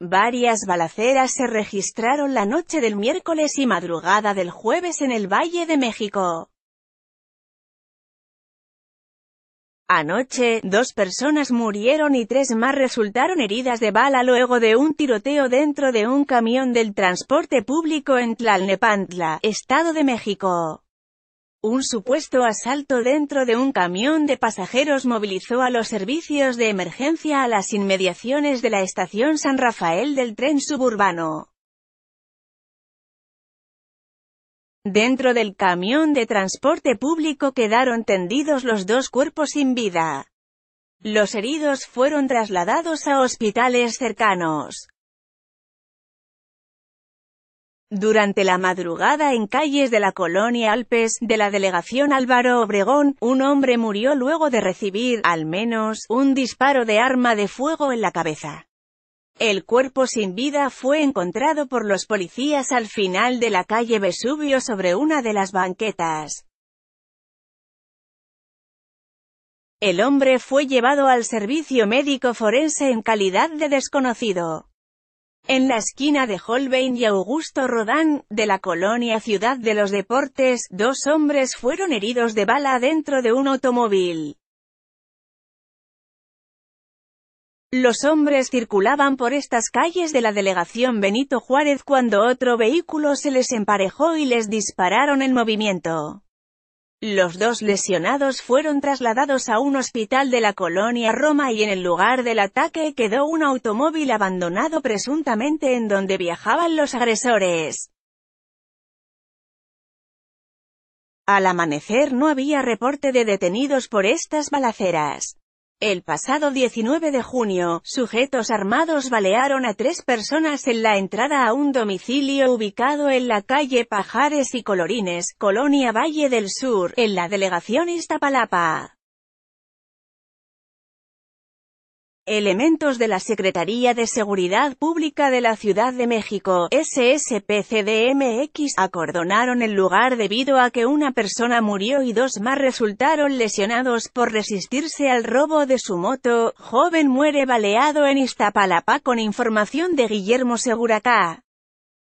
Varias balaceras se registraron la noche del miércoles y madrugada del jueves en el Valle de México. Anoche, dos personas murieron y tres más resultaron heridas de bala luego de un tiroteo dentro de un camión del transporte público en Tlalnepantla, Estado de México. Un supuesto asalto dentro de un camión de pasajeros movilizó a los servicios de emergencia a las inmediaciones de la estación San Rafael del tren suburbano. Dentro del camión de transporte público quedaron tendidos los dos cuerpos sin vida. Los heridos fueron trasladados a hospitales cercanos. Durante la madrugada en calles de la colonia Alpes, de la delegación Álvaro Obregón, un hombre murió luego de recibir, al menos, un disparo de arma de fuego en la cabeza. El cuerpo sin vida fue encontrado por los policías al final de la calle Vesubio sobre una de las banquetas. El hombre fue llevado al servicio médico forense en calidad de desconocido en la esquina de Holbein y Augusto Rodán, de la colonia Ciudad de los Deportes, dos hombres fueron heridos de bala dentro de un automóvil. Los hombres circulaban por estas calles de la delegación Benito Juárez cuando otro vehículo se les emparejó y les dispararon en movimiento. Los dos lesionados fueron trasladados a un hospital de la colonia Roma y en el lugar del ataque quedó un automóvil abandonado presuntamente en donde viajaban los agresores. Al amanecer no había reporte de detenidos por estas balaceras. El pasado 19 de junio, sujetos armados balearon a tres personas en la entrada a un domicilio ubicado en la calle Pajares y Colorines, Colonia Valle del Sur, en la delegación Iztapalapa. Elementos de la Secretaría de Seguridad Pública de la Ciudad de México, SSPCDMX, acordonaron el lugar debido a que una persona murió y dos más resultaron lesionados por resistirse al robo de su moto. Joven muere baleado en Iztapalapa con información de Guillermo Seguracá.